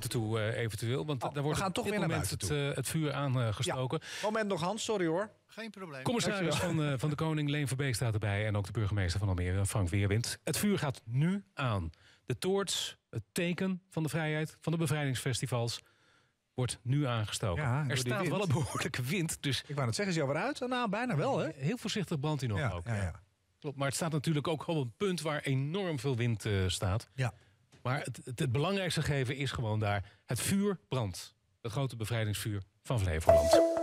buiten toe eh, eventueel. Want oh, daar wordt we toch weer naar het, eh, het vuur aangestoken. Moment nog Hans, sorry hoor. Geen probleem. Commissaris van, eh, van de Koning, Leen Verbeek staat erbij. En ook de burgemeester van Almere, Frank Weerwind. Het vuur gaat nu aan. De toorts, het teken van de vrijheid, van de bevrijdingsfestivals wordt nu aangestoken. er staat wel een behoorlijke wind. Dus ik wou het zeggen, is jou weer uit? Nou, bijna wel, hè? Heel voorzichtig brandt hij nog ook. Ja, Klopt, maar het staat natuurlijk ook op een punt waar enorm veel wind staat. Ja. Maar het, het, belangrijkste gegeven is gewoon daar het vuur brandt. Het grote bevrijdingsvuur van Flevoland.